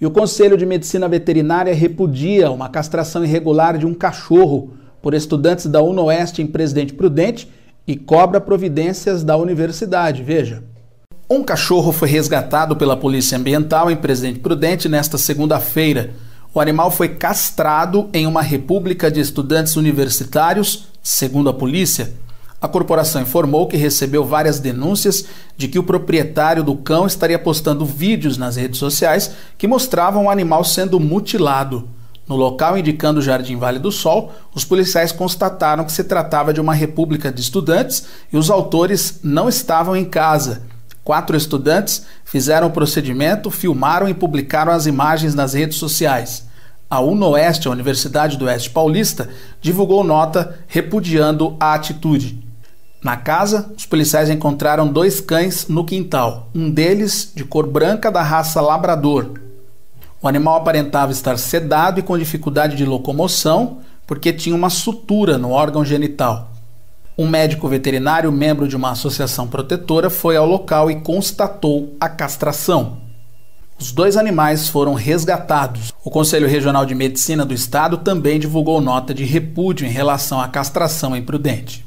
E o Conselho de Medicina Veterinária repudia uma castração irregular de um cachorro por estudantes da UNOeste em Presidente Prudente e cobra providências da universidade. Veja. Um cachorro foi resgatado pela Polícia Ambiental em Presidente Prudente nesta segunda-feira. O animal foi castrado em uma república de estudantes universitários, segundo a polícia. A corporação informou que recebeu várias denúncias de que o proprietário do cão estaria postando vídeos nas redes sociais que mostravam o animal sendo mutilado. No local indicando o Jardim Vale do Sol, os policiais constataram que se tratava de uma república de estudantes e os autores não estavam em casa. Quatro estudantes fizeram o procedimento, filmaram e publicaram as imagens nas redes sociais. A UNOeste, a Universidade do Oeste Paulista, divulgou nota repudiando a atitude. Na casa, os policiais encontraram dois cães no quintal, um deles de cor branca da raça labrador. O animal aparentava estar sedado e com dificuldade de locomoção porque tinha uma sutura no órgão genital. Um médico veterinário, membro de uma associação protetora, foi ao local e constatou a castração. Os dois animais foram resgatados. O Conselho Regional de Medicina do Estado também divulgou nota de repúdio em relação à castração imprudente.